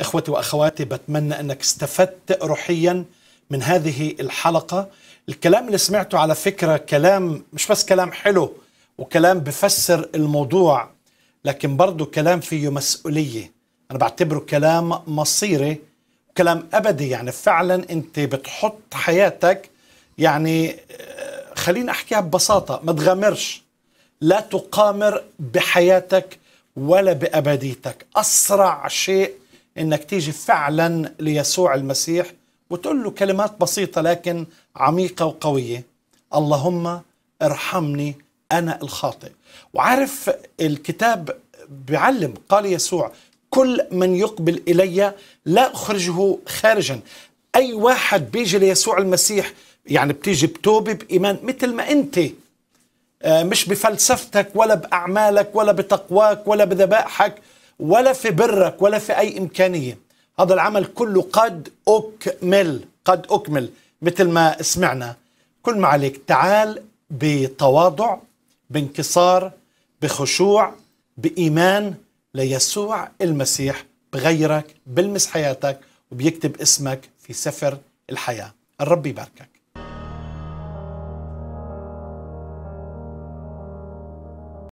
إخوتي وأخواتي بتمنى أنك استفدت روحيا من هذه الحلقة الكلام اللي سمعته على فكرة كلام مش بس كلام حلو وكلام بفسر الموضوع لكن برضه كلام فيه مسؤولية أنا بعتبره كلام مصيري كلام أبدي يعني فعلا أنت بتحط حياتك يعني آه، خليني أحكيها ببساطة ما تغامرش لا تقامر بحياتك ولا بأبديتك أسرع شيء انك تيجي فعلا ليسوع المسيح وتقول له كلمات بسيطه لكن عميقه وقويه اللهم ارحمني انا الخاطئ وعارف الكتاب بيعلم قال يسوع كل من يقبل الي لا اخرجه خارجا اي واحد بيجي ليسوع المسيح يعني بتيجي بتوبه بايمان مثل ما انت آه، مش بفلسفتك ولا باعمالك ولا بتقواك ولا بذبائحك ولا في برك ولا في أي إمكانية هذا العمل كله قد أكمل قد أكمل مثل ما سمعنا كل ما عليك تعال بتواضع بانكسار بخشوع بإيمان ليسوع المسيح بغيرك بلمس حياتك وبيكتب اسمك في سفر الحياة الرب يباركك